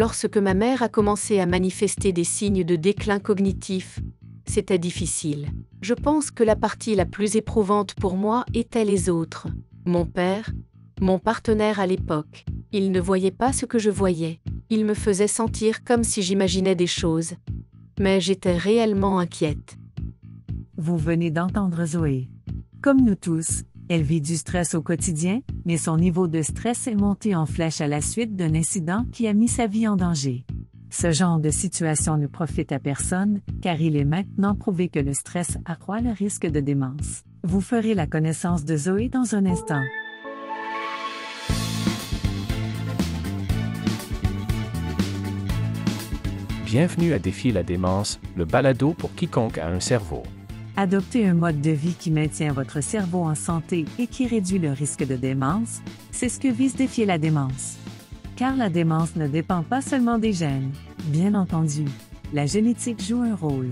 Lorsque ma mère a commencé à manifester des signes de déclin cognitif, c'était difficile. Je pense que la partie la plus éprouvante pour moi était les autres. Mon père, mon partenaire à l'époque, il ne voyait pas ce que je voyais. Il me faisait sentir comme si j'imaginais des choses. Mais j'étais réellement inquiète. Vous venez d'entendre Zoé. Comme nous tous, elle vit du stress au quotidien, mais son niveau de stress est monté en flèche à la suite d'un incident qui a mis sa vie en danger. Ce genre de situation ne profite à personne, car il est maintenant prouvé que le stress accroît le risque de démence. Vous ferez la connaissance de Zoé dans un instant. Bienvenue à Défi la démence, le balado pour quiconque a un cerveau. Adopter un mode de vie qui maintient votre cerveau en santé et qui réduit le risque de démence, c'est ce que vise défier la démence. Car la démence ne dépend pas seulement des gènes. Bien entendu, la génétique joue un rôle.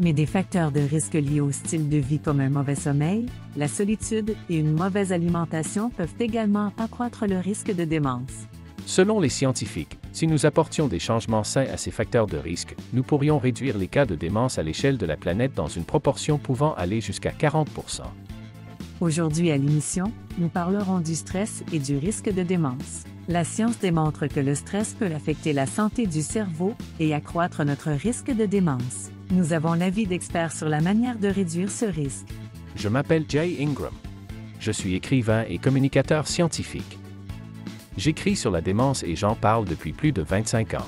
Mais des facteurs de risque liés au style de vie comme un mauvais sommeil, la solitude et une mauvaise alimentation peuvent également accroître le risque de démence. Selon les scientifiques, si nous apportions des changements sains à ces facteurs de risque, nous pourrions réduire les cas de démence à l'échelle de la planète dans une proportion pouvant aller jusqu'à 40 Aujourd'hui à l'émission, nous parlerons du stress et du risque de démence. La science démontre que le stress peut affecter la santé du cerveau et accroître notre risque de démence. Nous avons l'avis d'experts sur la manière de réduire ce risque. Je m'appelle Jay Ingram. Je suis écrivain et communicateur scientifique. J'écris sur la démence et j'en parle depuis plus de 25 ans.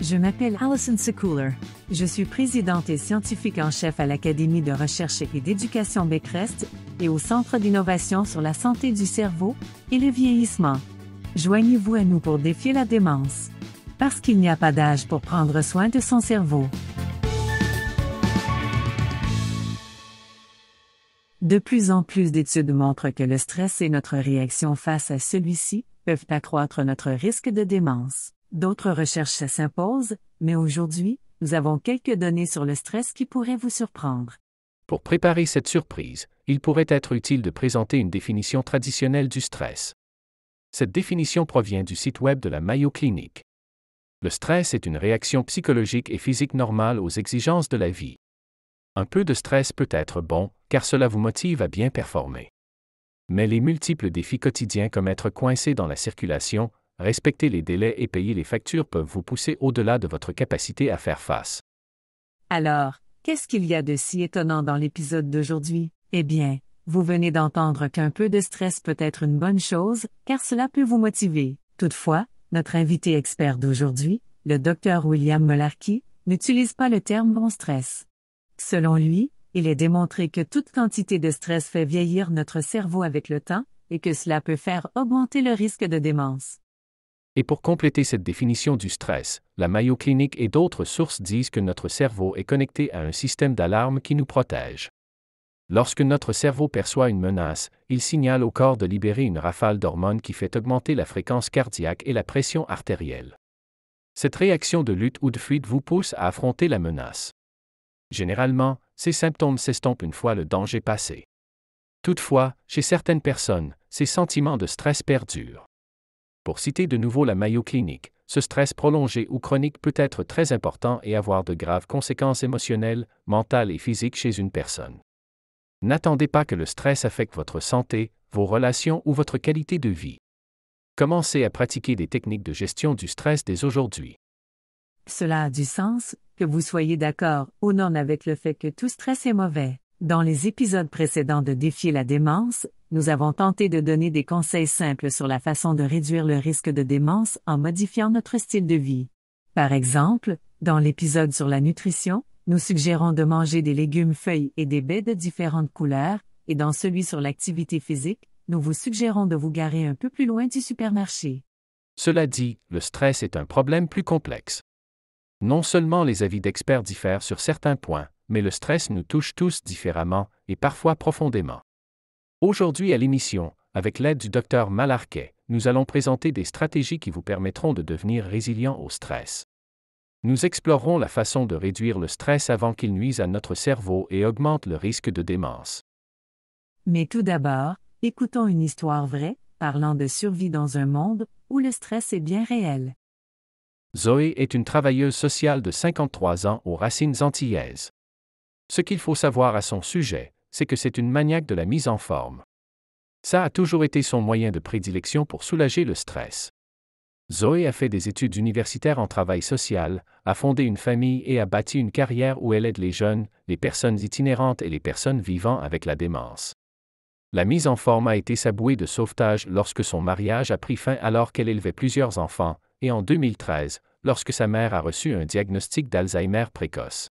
Je m'appelle Alison Sekouler. Je suis présidente et scientifique en chef à l'Académie de recherche et d'éducation Becrest et au Centre d'innovation sur la santé du cerveau et le vieillissement. Joignez-vous à nous pour défier la démence. Parce qu'il n'y a pas d'âge pour prendre soin de son cerveau. De plus en plus d'études montrent que le stress et notre réaction face à celui-ci peuvent accroître notre risque de démence. D'autres recherches s'imposent, mais aujourd'hui, nous avons quelques données sur le stress qui pourraient vous surprendre. Pour préparer cette surprise, il pourrait être utile de présenter une définition traditionnelle du stress. Cette définition provient du site web de la Mayo Clinic. Le stress est une réaction psychologique et physique normale aux exigences de la vie, un peu de stress peut être bon, car cela vous motive à bien performer. Mais les multiples défis quotidiens comme être coincé dans la circulation, respecter les délais et payer les factures peuvent vous pousser au-delà de votre capacité à faire face. Alors, qu'est-ce qu'il y a de si étonnant dans l'épisode d'aujourd'hui? Eh bien, vous venez d'entendre qu'un peu de stress peut être une bonne chose, car cela peut vous motiver. Toutefois, notre invité expert d'aujourd'hui, le Dr William Molarkey, n'utilise pas le terme bon stress. Selon lui, il est démontré que toute quantité de stress fait vieillir notre cerveau avec le temps, et que cela peut faire augmenter le risque de démence. Et pour compléter cette définition du stress, la Mayo Clinic et d'autres sources disent que notre cerveau est connecté à un système d'alarme qui nous protège. Lorsque notre cerveau perçoit une menace, il signale au corps de libérer une rafale d'hormones qui fait augmenter la fréquence cardiaque et la pression artérielle. Cette réaction de lutte ou de fuite vous pousse à affronter la menace. Généralement, ces symptômes s'estompent une fois le danger passé. Toutefois, chez certaines personnes, ces sentiments de stress perdurent. Pour citer de nouveau la Mayo Clinique, ce stress prolongé ou chronique peut être très important et avoir de graves conséquences émotionnelles, mentales et physiques chez une personne. N'attendez pas que le stress affecte votre santé, vos relations ou votre qualité de vie. Commencez à pratiquer des techniques de gestion du stress dès aujourd'hui. Cela a du sens, que vous soyez d'accord ou non avec le fait que tout stress est mauvais. Dans les épisodes précédents de Défier la démence, nous avons tenté de donner des conseils simples sur la façon de réduire le risque de démence en modifiant notre style de vie. Par exemple, dans l'épisode sur la nutrition, nous suggérons de manger des légumes feuilles et des baies de différentes couleurs, et dans celui sur l'activité physique, nous vous suggérons de vous garer un peu plus loin du supermarché. Cela dit, le stress est un problème plus complexe. Non seulement les avis d'experts diffèrent sur certains points, mais le stress nous touche tous différemment et parfois profondément. Aujourd'hui à l'émission, avec l'aide du docteur Malarquet, nous allons présenter des stratégies qui vous permettront de devenir résilient au stress. Nous explorerons la façon de réduire le stress avant qu'il nuise à notre cerveau et augmente le risque de démence. Mais tout d'abord, écoutons une histoire vraie, parlant de survie dans un monde où le stress est bien réel. Zoé est une travailleuse sociale de 53 ans aux racines antillaises. Ce qu'il faut savoir à son sujet, c'est que c'est une maniaque de la mise en forme. Ça a toujours été son moyen de prédilection pour soulager le stress. Zoé a fait des études universitaires en travail social, a fondé une famille et a bâti une carrière où elle aide les jeunes, les personnes itinérantes et les personnes vivant avec la démence. La mise en forme a été sa bouée de sauvetage lorsque son mariage a pris fin alors qu'elle élevait plusieurs enfants, et en 2013, lorsque sa mère a reçu un diagnostic d'Alzheimer précoce.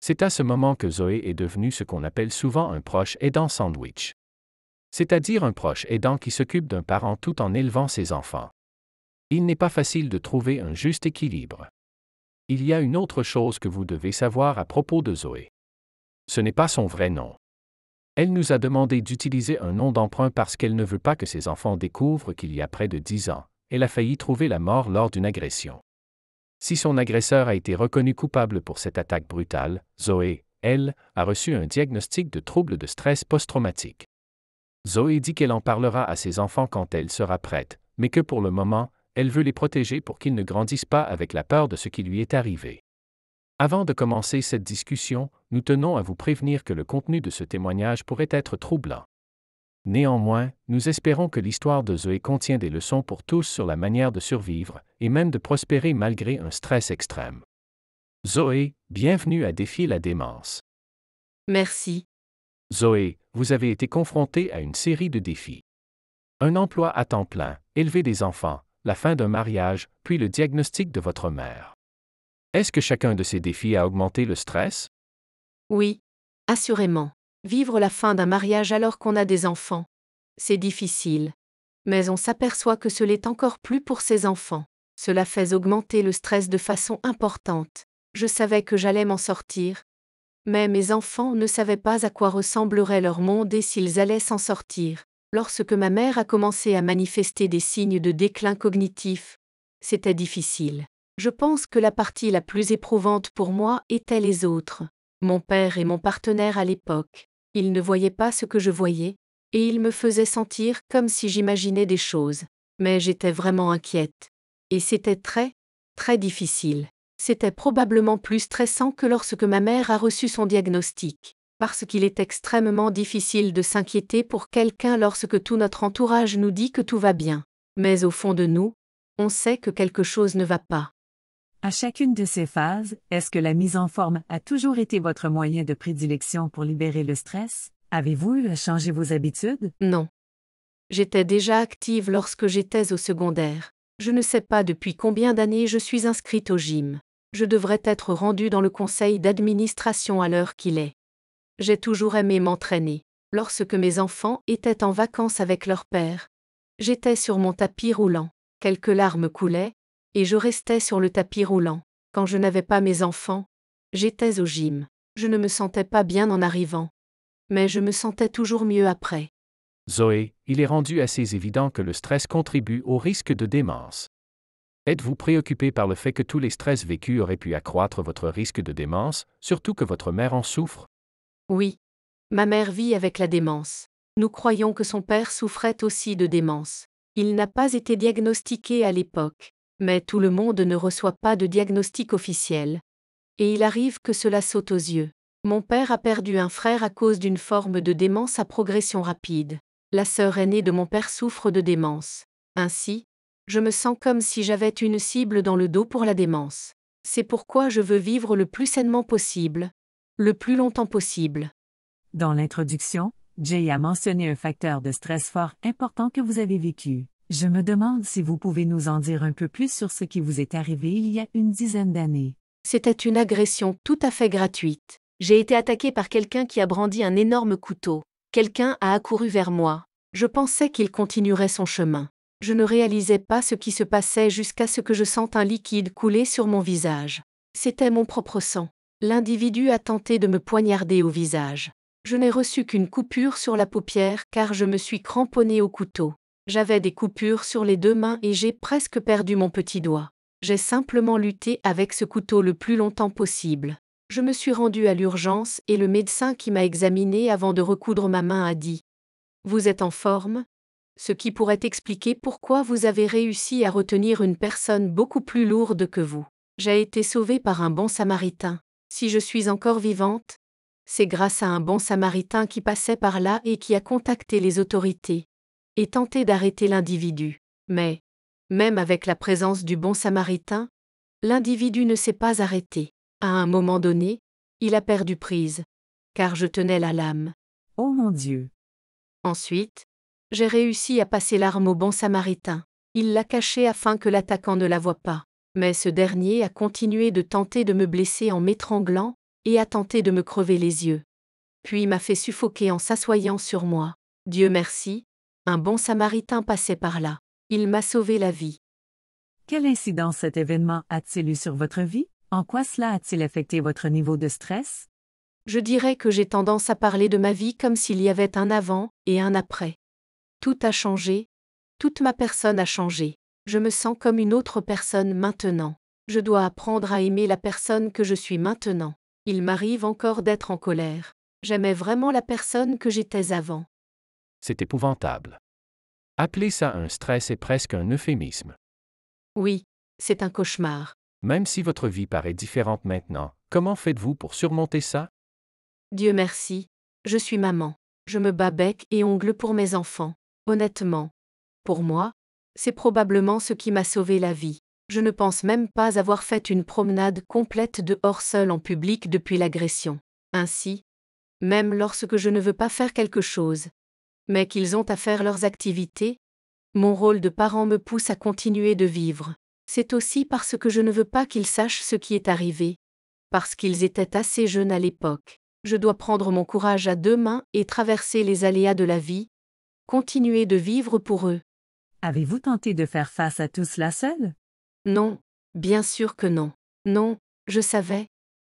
C'est à ce moment que Zoé est devenue ce qu'on appelle souvent un proche aidant sandwich. C'est-à-dire un proche aidant qui s'occupe d'un parent tout en élevant ses enfants. Il n'est pas facile de trouver un juste équilibre. Il y a une autre chose que vous devez savoir à propos de Zoé. Ce n'est pas son vrai nom. Elle nous a demandé d'utiliser un nom d'emprunt parce qu'elle ne veut pas que ses enfants découvrent qu'il y a près de 10 ans, elle a failli trouver la mort lors d'une agression. Si son agresseur a été reconnu coupable pour cette attaque brutale, Zoé, elle, a reçu un diagnostic de trouble de stress post-traumatique. Zoé dit qu'elle en parlera à ses enfants quand elle sera prête, mais que pour le moment, elle veut les protéger pour qu'ils ne grandissent pas avec la peur de ce qui lui est arrivé. Avant de commencer cette discussion, nous tenons à vous prévenir que le contenu de ce témoignage pourrait être troublant. Néanmoins, nous espérons que l'histoire de Zoé contient des leçons pour tous sur la manière de survivre, et même de prospérer malgré un stress extrême. Zoé, bienvenue à Défier la démence. Merci. Zoé, vous avez été confrontée à une série de défis. Un emploi à temps plein, élever des enfants, la fin d'un mariage, puis le diagnostic de votre mère. Est-ce que chacun de ces défis a augmenté le stress? Oui, assurément. Vivre la fin d'un mariage alors qu'on a des enfants. C'est difficile. Mais on s'aperçoit que ce n'est encore plus pour ses enfants. Cela fait augmenter le stress de façon importante. Je savais que j'allais m'en sortir. Mais mes enfants ne savaient pas à quoi ressemblerait leur monde et s'ils allaient s'en sortir. Lorsque ma mère a commencé à manifester des signes de déclin cognitif, c'était difficile. Je pense que la partie la plus éprouvante pour moi était les autres. Mon père et mon partenaire à l'époque. ils ne voyaient pas ce que je voyais, et il me faisait sentir comme si j'imaginais des choses. Mais j'étais vraiment inquiète. Et c'était très, très difficile. C'était probablement plus stressant que lorsque ma mère a reçu son diagnostic, parce qu'il est extrêmement difficile de s'inquiéter pour quelqu'un lorsque tout notre entourage nous dit que tout va bien. Mais au fond de nous, on sait que quelque chose ne va pas. À chacune de ces phases, est-ce que la mise en forme a toujours été votre moyen de prédilection pour libérer le stress? Avez-vous eu à changer vos habitudes? Non. J'étais déjà active lorsque j'étais au secondaire. Je ne sais pas depuis combien d'années je suis inscrite au gym. Je devrais être rendue dans le conseil d'administration à l'heure qu'il est. J'ai toujours aimé m'entraîner. Lorsque mes enfants étaient en vacances avec leur père, j'étais sur mon tapis roulant. Quelques larmes coulaient, et je restais sur le tapis roulant. Quand je n'avais pas mes enfants, j'étais au gym. Je ne me sentais pas bien en arrivant. Mais je me sentais toujours mieux après. Zoé, il est rendu assez évident que le stress contribue au risque de démence. Êtes-vous préoccupé par le fait que tous les stress vécus auraient pu accroître votre risque de démence, surtout que votre mère en souffre Oui. Ma mère vit avec la démence. Nous croyons que son père souffrait aussi de démence. Il n'a pas été diagnostiqué à l'époque. Mais tout le monde ne reçoit pas de diagnostic officiel. Et il arrive que cela saute aux yeux. Mon père a perdu un frère à cause d'une forme de démence à progression rapide. La sœur aînée de mon père souffre de démence. Ainsi, je me sens comme si j'avais une cible dans le dos pour la démence. C'est pourquoi je veux vivre le plus sainement possible, le plus longtemps possible. Dans l'introduction, Jay a mentionné un facteur de stress fort important que vous avez vécu. Je me demande si vous pouvez nous en dire un peu plus sur ce qui vous est arrivé il y a une dizaine d'années. C'était une agression tout à fait gratuite. J'ai été attaqué par quelqu'un qui a brandi un énorme couteau. Quelqu'un a accouru vers moi. Je pensais qu'il continuerait son chemin. Je ne réalisais pas ce qui se passait jusqu'à ce que je sente un liquide couler sur mon visage. C'était mon propre sang. L'individu a tenté de me poignarder au visage. Je n'ai reçu qu'une coupure sur la paupière car je me suis cramponné au couteau. J'avais des coupures sur les deux mains et j'ai presque perdu mon petit doigt. J'ai simplement lutté avec ce couteau le plus longtemps possible. Je me suis rendu à l'urgence et le médecin qui m'a examiné avant de recoudre ma main a dit ⁇ Vous êtes en forme ?⁇ ce qui pourrait expliquer pourquoi vous avez réussi à retenir une personne beaucoup plus lourde que vous. J'ai été sauvée par un bon samaritain. Si je suis encore vivante, c'est grâce à un bon samaritain qui passait par là et qui a contacté les autorités et tenter d'arrêter l'individu. Mais, même avec la présence du bon samaritain, l'individu ne s'est pas arrêté. À un moment donné, il a perdu prise, car je tenais la lame. Oh mon Dieu. Ensuite, j'ai réussi à passer l'arme au bon samaritain. Il l'a cachée afin que l'attaquant ne la voie pas. Mais ce dernier a continué de tenter de me blesser en m'étranglant, et a tenté de me crever les yeux. Puis m'a fait suffoquer en s'assoyant sur moi. Dieu merci, un bon samaritain passait par là. Il m'a sauvé la vie. Quel incident cet événement a-t-il eu sur votre vie? En quoi cela a-t-il affecté votre niveau de stress? Je dirais que j'ai tendance à parler de ma vie comme s'il y avait un avant et un après. Tout a changé. Toute ma personne a changé. Je me sens comme une autre personne maintenant. Je dois apprendre à aimer la personne que je suis maintenant. Il m'arrive encore d'être en colère. J'aimais vraiment la personne que j'étais avant. C'est épouvantable. Appeler ça un stress est presque un euphémisme. Oui, c'est un cauchemar. Même si votre vie paraît différente maintenant, comment faites-vous pour surmonter ça Dieu merci, je suis maman. Je me bats bec et ongle pour mes enfants. Honnêtement, pour moi, c'est probablement ce qui m'a sauvé la vie. Je ne pense même pas avoir fait une promenade complète dehors seule en public depuis l'agression. Ainsi, même lorsque je ne veux pas faire quelque chose, mais qu'ils ont à faire leurs activités, mon rôle de parent me pousse à continuer de vivre. C'est aussi parce que je ne veux pas qu'ils sachent ce qui est arrivé. Parce qu'ils étaient assez jeunes à l'époque. Je dois prendre mon courage à deux mains et traverser les aléas de la vie, continuer de vivre pour eux. Avez-vous tenté de faire face à tout cela seul Non, bien sûr que non. Non, je savais,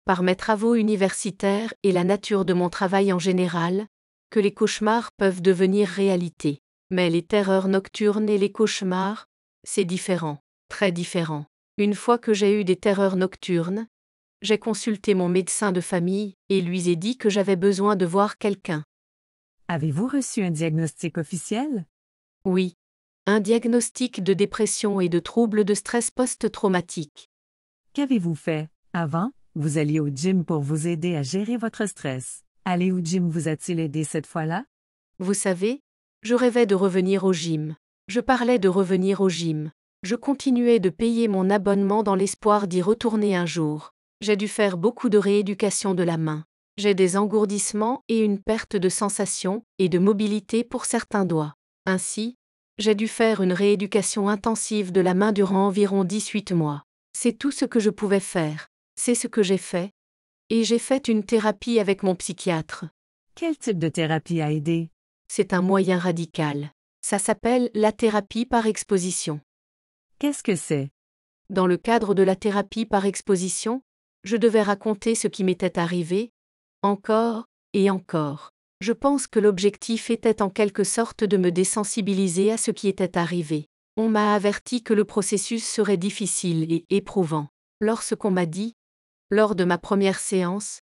par mes travaux universitaires et la nature de mon travail en général, que les cauchemars peuvent devenir réalité. Mais les terreurs nocturnes et les cauchemars, c'est différent, très différent. Une fois que j'ai eu des terreurs nocturnes, j'ai consulté mon médecin de famille et lui ai dit que j'avais besoin de voir quelqu'un. Avez-vous reçu un diagnostic officiel Oui, un diagnostic de dépression et de troubles de stress post-traumatique. Qu'avez-vous fait Avant, vous alliez au gym pour vous aider à gérer votre stress. Allez où Jim vous a-t-il aidé cette fois-là Vous savez, je rêvais de revenir au gym. Je parlais de revenir au gym. Je continuais de payer mon abonnement dans l'espoir d'y retourner un jour. J'ai dû faire beaucoup de rééducation de la main. J'ai des engourdissements et une perte de sensation et de mobilité pour certains doigts. Ainsi, j'ai dû faire une rééducation intensive de la main durant environ 18 mois. C'est tout ce que je pouvais faire. C'est ce que j'ai fait, et j'ai fait une thérapie avec mon psychiatre. Quel type de thérapie a aidé C'est un moyen radical. Ça s'appelle la thérapie par exposition. Qu'est-ce que c'est Dans le cadre de la thérapie par exposition, je devais raconter ce qui m'était arrivé, encore et encore. Je pense que l'objectif était en quelque sorte de me désensibiliser à ce qui était arrivé. On m'a averti que le processus serait difficile et éprouvant. Lorsqu'on m'a dit lors de ma première séance,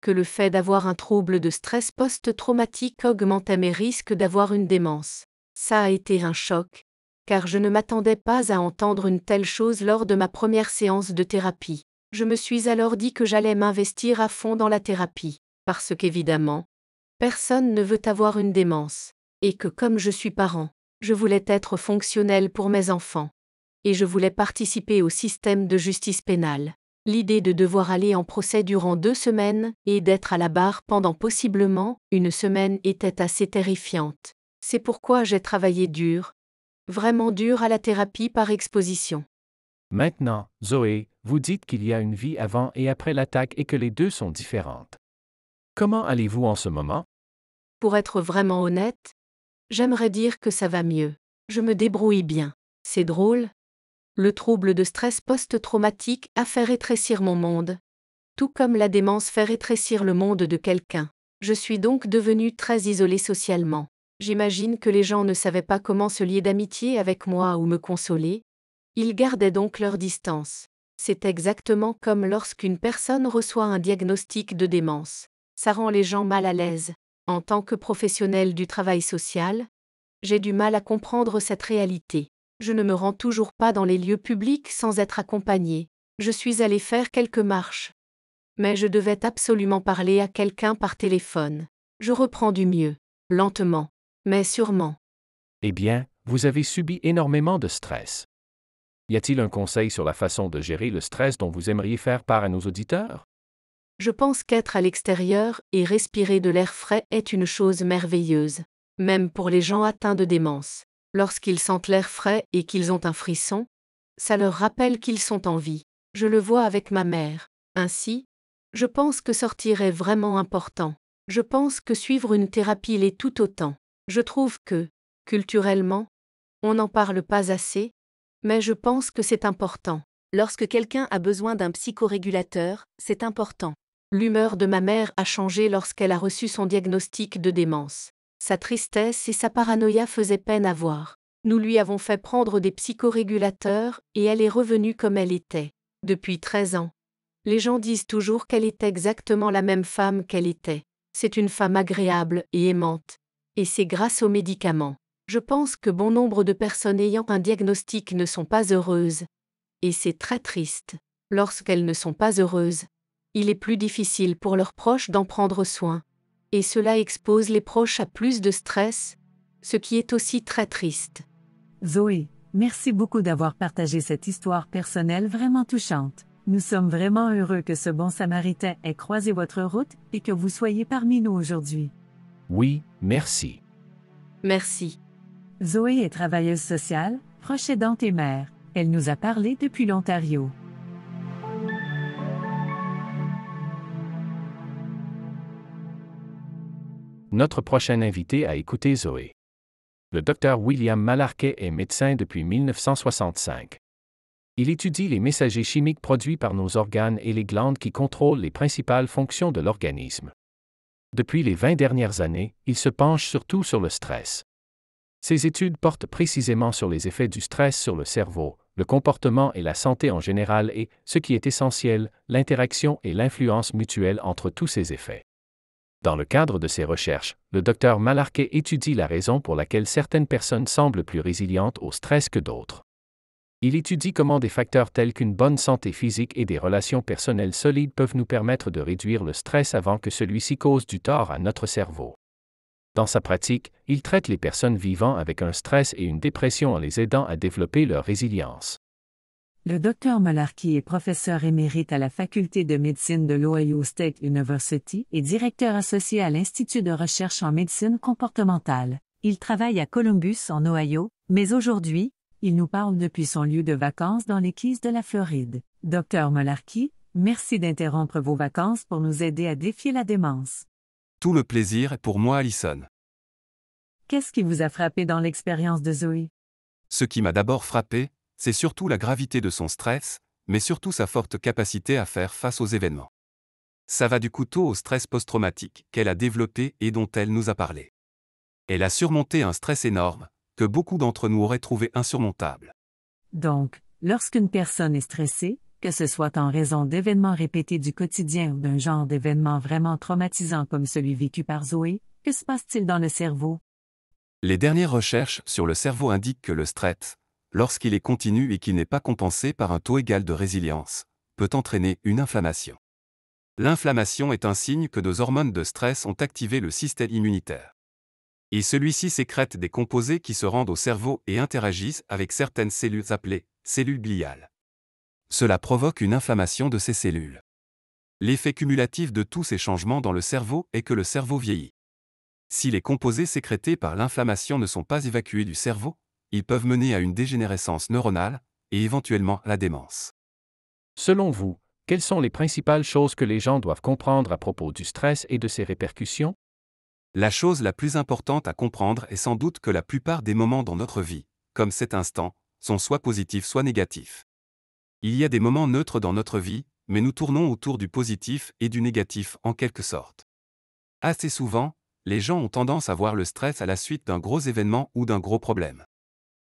que le fait d'avoir un trouble de stress post-traumatique augmentait mes risques d'avoir une démence. Ça a été un choc, car je ne m'attendais pas à entendre une telle chose lors de ma première séance de thérapie. Je me suis alors dit que j'allais m'investir à fond dans la thérapie, parce qu'évidemment, personne ne veut avoir une démence, et que comme je suis parent, je voulais être fonctionnel pour mes enfants, et je voulais participer au système de justice pénale. L'idée de devoir aller en procès durant deux semaines et d'être à la barre pendant possiblement une semaine était assez terrifiante. C'est pourquoi j'ai travaillé dur, vraiment dur à la thérapie par exposition. Maintenant, Zoé, vous dites qu'il y a une vie avant et après l'attaque et que les deux sont différentes. Comment allez-vous en ce moment Pour être vraiment honnête, j'aimerais dire que ça va mieux. Je me débrouille bien. C'est drôle, le trouble de stress post-traumatique a fait rétrécir mon monde. Tout comme la démence fait rétrécir le monde de quelqu'un. Je suis donc devenue très isolée socialement. J'imagine que les gens ne savaient pas comment se lier d'amitié avec moi ou me consoler. Ils gardaient donc leur distance. C'est exactement comme lorsqu'une personne reçoit un diagnostic de démence. Ça rend les gens mal à l'aise. En tant que professionnel du travail social, j'ai du mal à comprendre cette réalité je ne me rends toujours pas dans les lieux publics sans être accompagnée. Je suis allée faire quelques marches. Mais je devais absolument parler à quelqu'un par téléphone. Je reprends du mieux, lentement, mais sûrement. Eh bien, vous avez subi énormément de stress. Y a-t-il un conseil sur la façon de gérer le stress dont vous aimeriez faire part à nos auditeurs Je pense qu'être à l'extérieur et respirer de l'air frais est une chose merveilleuse, même pour les gens atteints de démence. Lorsqu'ils sentent l'air frais et qu'ils ont un frisson, ça leur rappelle qu'ils sont en vie. Je le vois avec ma mère. Ainsi, je pense que sortir est vraiment important. Je pense que suivre une thérapie l'est tout autant. Je trouve que, culturellement, on n'en parle pas assez, mais je pense que c'est important. Lorsque quelqu'un a besoin d'un psychorégulateur, c'est important. L'humeur de ma mère a changé lorsqu'elle a reçu son diagnostic de démence. Sa tristesse et sa paranoïa faisaient peine à voir. Nous lui avons fait prendre des psychorégulateurs et elle est revenue comme elle était. Depuis 13 ans. Les gens disent toujours qu'elle est exactement la même femme qu'elle était. C'est une femme agréable et aimante. Et c'est grâce aux médicaments. Je pense que bon nombre de personnes ayant un diagnostic ne sont pas heureuses. Et c'est très triste. Lorsqu'elles ne sont pas heureuses, il est plus difficile pour leurs proches d'en prendre soin et cela expose les proches à plus de stress, ce qui est aussi très triste. Zoé, merci beaucoup d'avoir partagé cette histoire personnelle vraiment touchante. Nous sommes vraiment heureux que ce bon samaritain ait croisé votre route et que vous soyez parmi nous aujourd'hui. Oui, merci. Merci. Zoé est travailleuse sociale, proche aidante et mère. Elle nous a parlé depuis l'Ontario. Notre prochain invité a écouter Zoé. Le docteur William Malarquet est médecin depuis 1965. Il étudie les messagers chimiques produits par nos organes et les glandes qui contrôlent les principales fonctions de l'organisme. Depuis les 20 dernières années, il se penche surtout sur le stress. Ses études portent précisément sur les effets du stress sur le cerveau, le comportement et la santé en général et, ce qui est essentiel, l'interaction et l'influence mutuelle entre tous ces effets. Dans le cadre de ses recherches, le docteur Malarquet étudie la raison pour laquelle certaines personnes semblent plus résilientes au stress que d'autres. Il étudie comment des facteurs tels qu'une bonne santé physique et des relations personnelles solides peuvent nous permettre de réduire le stress avant que celui-ci cause du tort à notre cerveau. Dans sa pratique, il traite les personnes vivant avec un stress et une dépression en les aidant à développer leur résilience. Le docteur Malarkey est professeur émérite à la faculté de médecine de l'Ohio State University et directeur associé à l'Institut de recherche en médecine comportementale. Il travaille à Columbus, en Ohio, mais aujourd'hui, il nous parle depuis son lieu de vacances dans les de la Floride. Docteur Malarkey, merci d'interrompre vos vacances pour nous aider à défier la démence. Tout le plaisir est pour moi, Allison. Qu'est-ce qui vous a frappé dans l'expérience de Zoé? Ce qui m'a d'abord frappé, c'est surtout la gravité de son stress, mais surtout sa forte capacité à faire face aux événements. Ça va du couteau au stress post-traumatique qu'elle a développé et dont elle nous a parlé. Elle a surmonté un stress énorme, que beaucoup d'entre nous auraient trouvé insurmontable. Donc, lorsqu'une personne est stressée, que ce soit en raison d'événements répétés du quotidien ou d'un genre d'événement vraiment traumatisant comme celui vécu par Zoé, que se passe-t-il dans le cerveau Les dernières recherches sur le cerveau indiquent que le stress, lorsqu'il est continu et qu'il n'est pas compensé par un taux égal de résilience, peut entraîner une inflammation. L'inflammation est un signe que nos hormones de stress ont activé le système immunitaire. Et celui-ci sécrète des composés qui se rendent au cerveau et interagissent avec certaines cellules appelées cellules gliales. Cela provoque une inflammation de ces cellules. L'effet cumulatif de tous ces changements dans le cerveau est que le cerveau vieillit. Si les composés sécrétés par l'inflammation ne sont pas évacués du cerveau, ils peuvent mener à une dégénérescence neuronale et éventuellement à la démence. Selon vous, quelles sont les principales choses que les gens doivent comprendre à propos du stress et de ses répercussions La chose la plus importante à comprendre est sans doute que la plupart des moments dans notre vie, comme cet instant, sont soit positifs soit négatifs. Il y a des moments neutres dans notre vie, mais nous tournons autour du positif et du négatif en quelque sorte. Assez souvent, les gens ont tendance à voir le stress à la suite d'un gros événement ou d'un gros problème.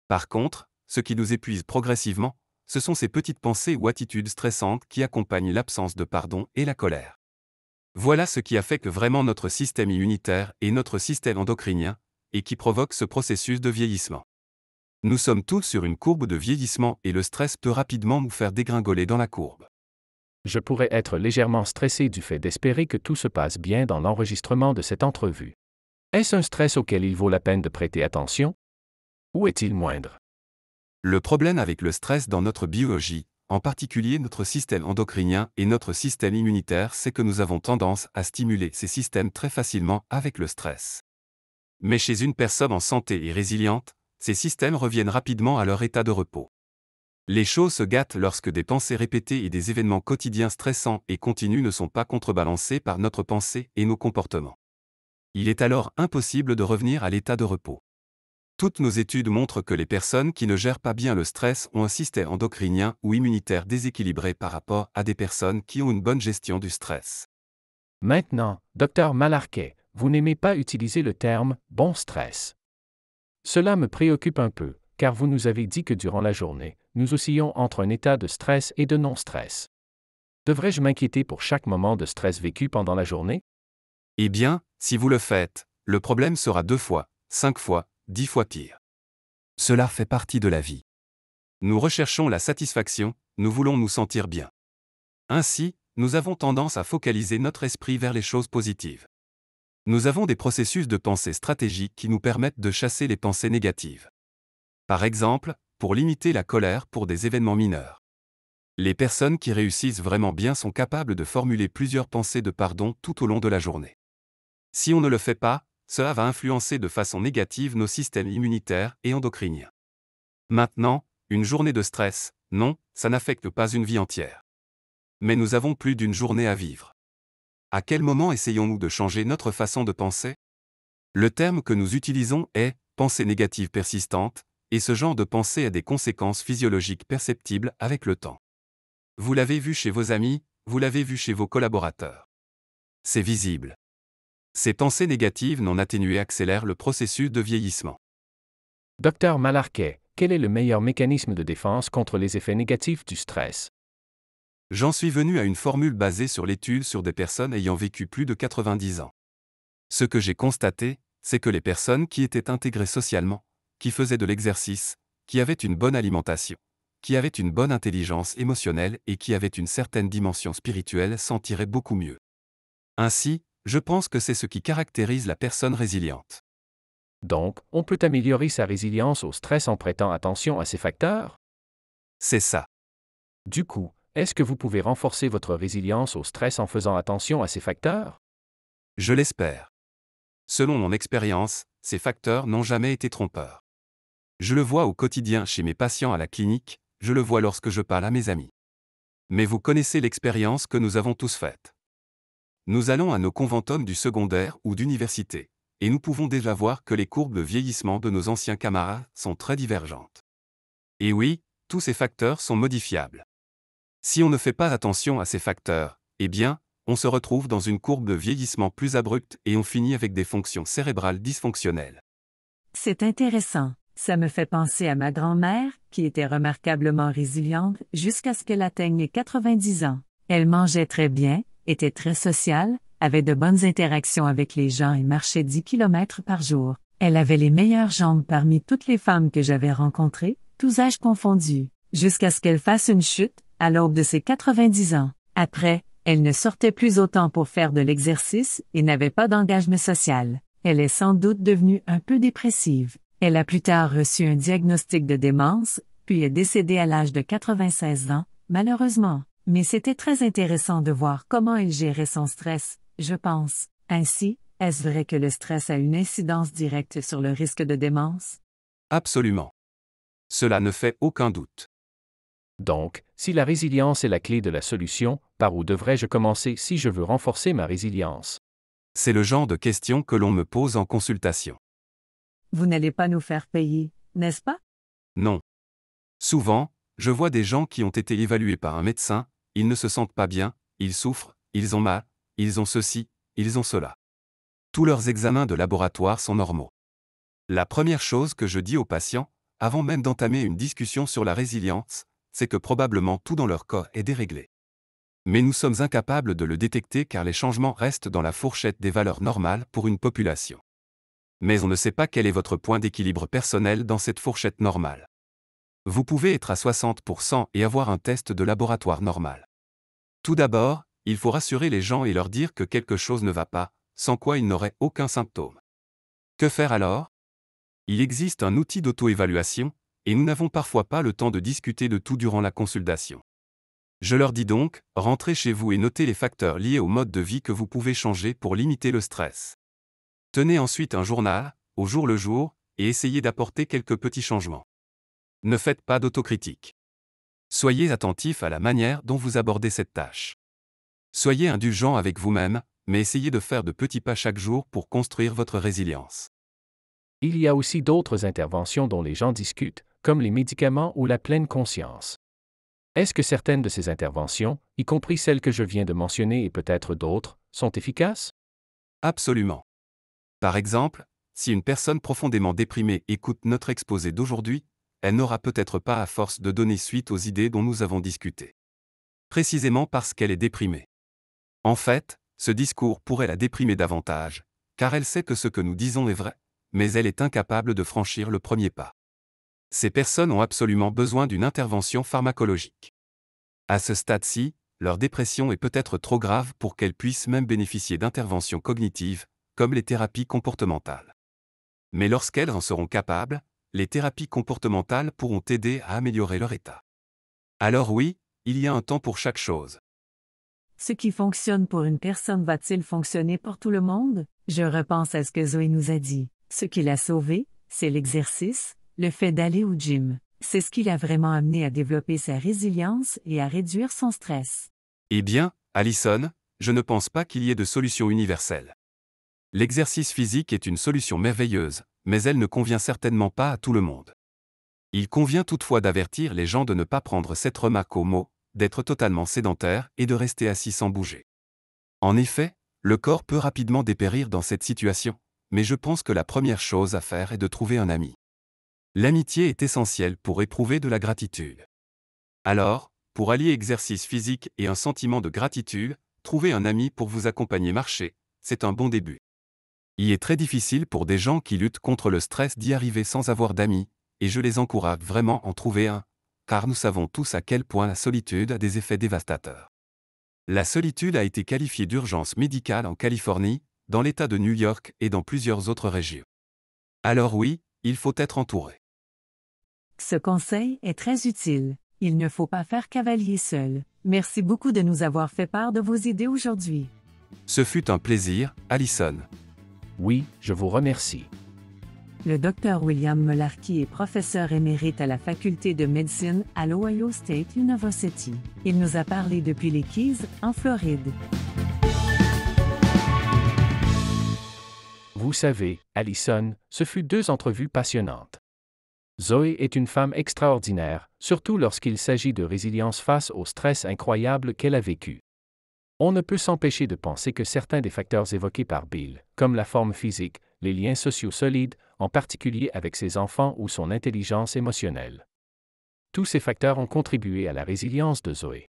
Par contre, ce qui nous épuise progressivement, ce sont ces petites pensées ou attitudes stressantes qui accompagnent l'absence de pardon et la colère. Voilà ce qui affecte vraiment notre système immunitaire et notre système endocrinien, et qui provoque ce processus de vieillissement. Nous sommes tous sur une courbe de vieillissement et le stress peut rapidement nous faire dégringoler dans la courbe. Je pourrais être légèrement stressé du fait d'espérer que tout se passe bien dans l'enregistrement de cette entrevue. Est-ce un stress auquel il vaut la peine de prêter attention où est-il moindre Le problème avec le stress dans notre biologie, en particulier notre système endocrinien et notre système immunitaire, c'est que nous avons tendance à stimuler ces systèmes très facilement avec le stress. Mais chez une personne en santé et résiliente, ces systèmes reviennent rapidement à leur état de repos. Les choses se gâtent lorsque des pensées répétées et des événements quotidiens stressants et continus ne sont pas contrebalancés par notre pensée et nos comportements. Il est alors impossible de revenir à l'état de repos. Toutes nos études montrent que les personnes qui ne gèrent pas bien le stress ont un système endocrinien ou immunitaire déséquilibré par rapport à des personnes qui ont une bonne gestion du stress. Maintenant, docteur Malarquet, vous n'aimez pas utiliser le terme bon stress. Cela me préoccupe un peu, car vous nous avez dit que durant la journée, nous oscillons entre un état de stress et de non-stress. Devrais-je m'inquiéter pour chaque moment de stress vécu pendant la journée Eh bien, si vous le faites, le problème sera deux fois, cinq fois, dix fois pire. Cela fait partie de la vie. Nous recherchons la satisfaction, nous voulons nous sentir bien. Ainsi, nous avons tendance à focaliser notre esprit vers les choses positives. Nous avons des processus de pensée stratégiques qui nous permettent de chasser les pensées négatives. Par exemple, pour limiter la colère pour des événements mineurs. Les personnes qui réussissent vraiment bien sont capables de formuler plusieurs pensées de pardon tout au long de la journée. Si on ne le fait pas, cela va influencer de façon négative nos systèmes immunitaires et endocriniens. Maintenant, une journée de stress, non, ça n'affecte pas une vie entière. Mais nous avons plus d'une journée à vivre. À quel moment essayons-nous de changer notre façon de penser Le terme que nous utilisons est pensée négative persistante, et ce genre de pensée a des conséquences physiologiques perceptibles avec le temps. Vous l'avez vu chez vos amis, vous l'avez vu chez vos collaborateurs. C'est visible. Ces pensées négatives non atténuées accélèrent le processus de vieillissement. Docteur Malarquet, quel est le meilleur mécanisme de défense contre les effets négatifs du stress J'en suis venu à une formule basée sur l'étude sur des personnes ayant vécu plus de 90 ans. Ce que j'ai constaté, c'est que les personnes qui étaient intégrées socialement, qui faisaient de l'exercice, qui avaient une bonne alimentation, qui avaient une bonne intelligence émotionnelle et qui avaient une certaine dimension spirituelle s'en tiraient beaucoup mieux. Ainsi, je pense que c'est ce qui caractérise la personne résiliente. Donc, on peut améliorer sa résilience au stress en prêtant attention à ces facteurs? C'est ça. Du coup, est-ce que vous pouvez renforcer votre résilience au stress en faisant attention à ces facteurs? Je l'espère. Selon mon expérience, ces facteurs n'ont jamais été trompeurs. Je le vois au quotidien chez mes patients à la clinique, je le vois lorsque je parle à mes amis. Mais vous connaissez l'expérience que nous avons tous faite. Nous allons à nos conventums du secondaire ou d'université, et nous pouvons déjà voir que les courbes de vieillissement de nos anciens camarades sont très divergentes. Et oui, tous ces facteurs sont modifiables. Si on ne fait pas attention à ces facteurs, eh bien, on se retrouve dans une courbe de vieillissement plus abrupte et on finit avec des fonctions cérébrales dysfonctionnelles. C'est intéressant. Ça me fait penser à ma grand-mère, qui était remarquablement résiliente jusqu'à ce qu'elle atteigne les 90 ans. Elle mangeait très bien, était très sociale, avait de bonnes interactions avec les gens et marchait 10 km par jour. Elle avait les meilleures jambes parmi toutes les femmes que j'avais rencontrées, tous âges confondus, jusqu'à ce qu'elle fasse une chute, à l'aube de ses 90 ans. Après, elle ne sortait plus autant pour faire de l'exercice et n'avait pas d'engagement social. Elle est sans doute devenue un peu dépressive. Elle a plus tard reçu un diagnostic de démence, puis est décédée à l'âge de 96 ans, malheureusement. Mais c'était très intéressant de voir comment elle gérait son stress, je pense. Ainsi, est-ce vrai que le stress a une incidence directe sur le risque de démence? Absolument. Cela ne fait aucun doute. Donc, si la résilience est la clé de la solution, par où devrais-je commencer si je veux renforcer ma résilience? C'est le genre de question que l'on me pose en consultation. Vous n'allez pas nous faire payer, n'est-ce pas? Non. Souvent, je vois des gens qui ont été évalués par un médecin, ils ne se sentent pas bien, ils souffrent, ils ont mal, ils ont ceci, ils ont cela. Tous leurs examens de laboratoire sont normaux. La première chose que je dis aux patients, avant même d'entamer une discussion sur la résilience, c'est que probablement tout dans leur corps est déréglé. Mais nous sommes incapables de le détecter car les changements restent dans la fourchette des valeurs normales pour une population. Mais on ne sait pas quel est votre point d'équilibre personnel dans cette fourchette normale vous pouvez être à 60% et avoir un test de laboratoire normal. Tout d'abord, il faut rassurer les gens et leur dire que quelque chose ne va pas, sans quoi ils n'auraient aucun symptôme. Que faire alors Il existe un outil d'auto-évaluation, et nous n'avons parfois pas le temps de discuter de tout durant la consultation. Je leur dis donc, rentrez chez vous et notez les facteurs liés au mode de vie que vous pouvez changer pour limiter le stress. Tenez ensuite un journal, au jour le jour, et essayez d'apporter quelques petits changements. Ne faites pas d'autocritique. Soyez attentif à la manière dont vous abordez cette tâche. Soyez indulgent avec vous-même, mais essayez de faire de petits pas chaque jour pour construire votre résilience. Il y a aussi d'autres interventions dont les gens discutent, comme les médicaments ou la pleine conscience. Est-ce que certaines de ces interventions, y compris celles que je viens de mentionner et peut-être d'autres, sont efficaces Absolument. Par exemple, si une personne profondément déprimée écoute notre exposé d'aujourd'hui, elle n'aura peut-être pas à force de donner suite aux idées dont nous avons discuté. Précisément parce qu'elle est déprimée. En fait, ce discours pourrait la déprimer davantage, car elle sait que ce que nous disons est vrai, mais elle est incapable de franchir le premier pas. Ces personnes ont absolument besoin d'une intervention pharmacologique. À ce stade-ci, leur dépression est peut-être trop grave pour qu'elles puissent même bénéficier d'interventions cognitives, comme les thérapies comportementales. Mais lorsqu'elles en seront capables, les thérapies comportementales pourront aider à améliorer leur état. Alors oui, il y a un temps pour chaque chose. Ce qui fonctionne pour une personne va-t-il fonctionner pour tout le monde? Je repense à ce que Zoé nous a dit. Ce qui l'a sauvé, c'est l'exercice, le fait d'aller au gym. C'est ce qui l'a vraiment amené à développer sa résilience et à réduire son stress. Eh bien, Allison, je ne pense pas qu'il y ait de solution universelle. L'exercice physique est une solution merveilleuse, mais elle ne convient certainement pas à tout le monde. Il convient toutefois d'avertir les gens de ne pas prendre cette remarque au mot, d'être totalement sédentaire et de rester assis sans bouger. En effet, le corps peut rapidement dépérir dans cette situation, mais je pense que la première chose à faire est de trouver un ami. L'amitié est essentielle pour éprouver de la gratitude. Alors, pour allier exercice physique et un sentiment de gratitude, trouver un ami pour vous accompagner marcher, c'est un bon début. Il est très difficile pour des gens qui luttent contre le stress d'y arriver sans avoir d'amis, et je les encourage vraiment à en trouver un, car nous savons tous à quel point la solitude a des effets dévastateurs. La solitude a été qualifiée d'urgence médicale en Californie, dans l'État de New York et dans plusieurs autres régions. Alors oui, il faut être entouré. Ce conseil est très utile. Il ne faut pas faire cavalier seul. Merci beaucoup de nous avoir fait part de vos idées aujourd'hui. Ce fut un plaisir, Allison. Oui, je vous remercie. Le docteur William Mullarky est professeur émérite à la faculté de médecine à l'Ohio State University. Il nous a parlé depuis les Keys, en Floride. Vous savez, Allison, ce fut deux entrevues passionnantes. Zoé est une femme extraordinaire, surtout lorsqu'il s'agit de résilience face au stress incroyable qu'elle a vécu. On ne peut s'empêcher de penser que certains des facteurs évoqués par Bill, comme la forme physique, les liens sociaux solides, en particulier avec ses enfants ou son intelligence émotionnelle. Tous ces facteurs ont contribué à la résilience de Zoé.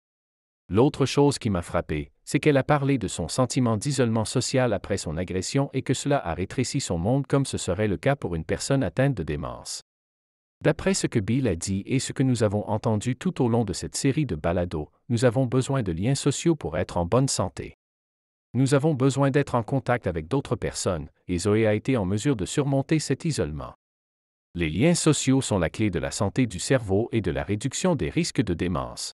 L'autre chose qui m'a frappé, c'est qu'elle a parlé de son sentiment d'isolement social après son agression et que cela a rétréci son monde comme ce serait le cas pour une personne atteinte de démence. D'après ce que Bill a dit et ce que nous avons entendu tout au long de cette série de balados, nous avons besoin de liens sociaux pour être en bonne santé. Nous avons besoin d'être en contact avec d'autres personnes, et Zoé a été en mesure de surmonter cet isolement. Les liens sociaux sont la clé de la santé du cerveau et de la réduction des risques de démence.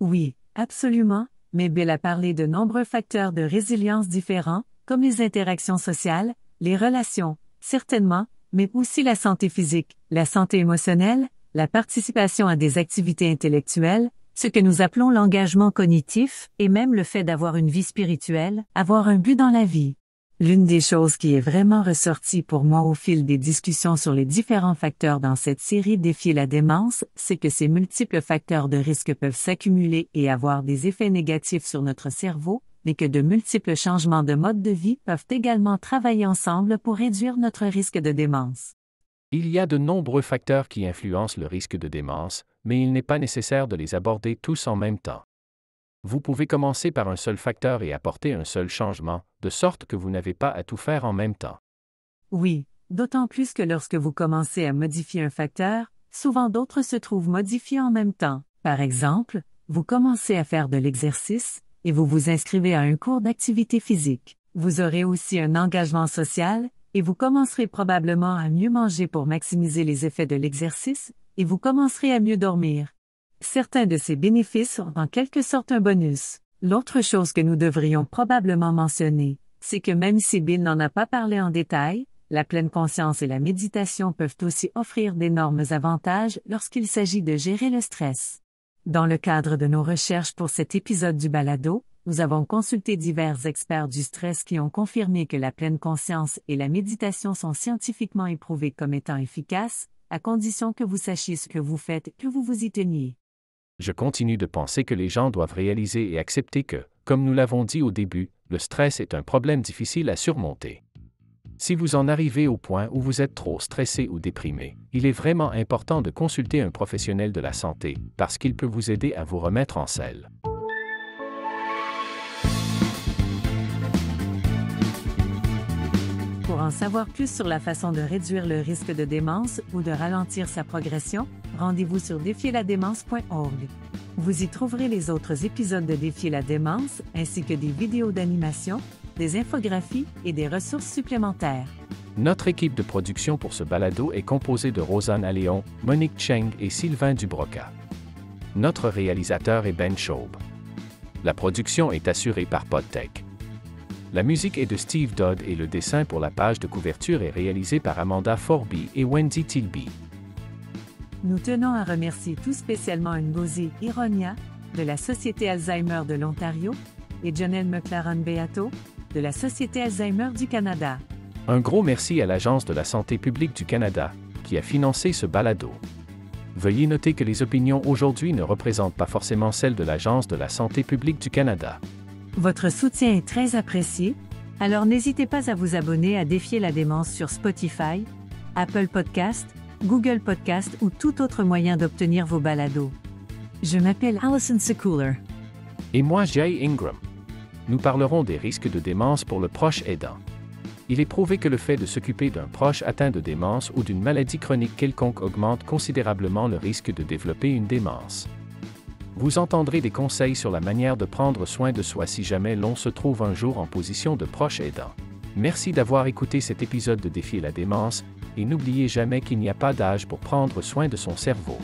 Oui, absolument, mais Bill a parlé de nombreux facteurs de résilience différents, comme les interactions sociales, les relations, certainement, mais aussi la santé physique, la santé émotionnelle, la participation à des activités intellectuelles, ce que nous appelons l'engagement cognitif, et même le fait d'avoir une vie spirituelle, avoir un but dans la vie. L'une des choses qui est vraiment ressortie pour moi au fil des discussions sur les différents facteurs dans cette série Défier la démence, c'est que ces multiples facteurs de risque peuvent s'accumuler et avoir des effets négatifs sur notre cerveau, que de multiples changements de mode de vie peuvent également travailler ensemble pour réduire notre risque de démence. Il y a de nombreux facteurs qui influencent le risque de démence, mais il n'est pas nécessaire de les aborder tous en même temps. Vous pouvez commencer par un seul facteur et apporter un seul changement, de sorte que vous n'avez pas à tout faire en même temps. Oui, d'autant plus que lorsque vous commencez à modifier un facteur, souvent d'autres se trouvent modifiés en même temps. Par exemple, vous commencez à faire de l'exercice, et vous vous inscrivez à un cours d'activité physique. Vous aurez aussi un engagement social, et vous commencerez probablement à mieux manger pour maximiser les effets de l'exercice, et vous commencerez à mieux dormir. Certains de ces bénéfices sont en quelque sorte un bonus. L'autre chose que nous devrions probablement mentionner, c'est que même si Bill n'en a pas parlé en détail, la pleine conscience et la méditation peuvent aussi offrir d'énormes avantages lorsqu'il s'agit de gérer le stress. Dans le cadre de nos recherches pour cet épisode du Balado, nous avons consulté divers experts du stress qui ont confirmé que la pleine conscience et la méditation sont scientifiquement éprouvées comme étant efficaces, à condition que vous sachiez ce que vous faites et que vous vous y teniez. Je continue de penser que les gens doivent réaliser et accepter que, comme nous l'avons dit au début, le stress est un problème difficile à surmonter. Si vous en arrivez au point où vous êtes trop stressé ou déprimé, il est vraiment important de consulter un professionnel de la santé, parce qu'il peut vous aider à vous remettre en selle. Pour en savoir plus sur la façon de réduire le risque de démence ou de ralentir sa progression, rendez-vous sur défierladémence.org. Vous y trouverez les autres épisodes de Défier la démence ainsi que des vidéos d'animation, des infographies et des ressources supplémentaires. Notre équipe de production pour ce balado est composée de Rosanne Alléon, Monique Cheng et Sylvain Dubroca. Notre réalisateur est Ben Schaub. La production est assurée par PodTech. La musique est de Steve Dodd et le dessin pour la page de couverture est réalisé par Amanda Forby et Wendy Tilby. Nous tenons à remercier tout spécialement Ngozi Ironia, de la Société Alzheimer de l'Ontario, et Janelle McLaren Beato, de la Société Alzheimer du Canada. Un gros merci à l'Agence de la santé publique du Canada, qui a financé ce balado. Veuillez noter que les opinions aujourd'hui ne représentent pas forcément celles de l'Agence de la santé publique du Canada. Votre soutien est très apprécié, alors n'hésitez pas à vous abonner à Défier la démence sur Spotify, Apple Podcast, Google Podcast ou tout autre moyen d'obtenir vos balados. Je m'appelle Alison Sekuler. Et moi, Jay Ingram nous parlerons des risques de démence pour le proche aidant. Il est prouvé que le fait de s'occuper d'un proche atteint de démence ou d'une maladie chronique quelconque augmente considérablement le risque de développer une démence. Vous entendrez des conseils sur la manière de prendre soin de soi si jamais l'on se trouve un jour en position de proche aidant. Merci d'avoir écouté cet épisode de Défier la démence, et n'oubliez jamais qu'il n'y a pas d'âge pour prendre soin de son cerveau.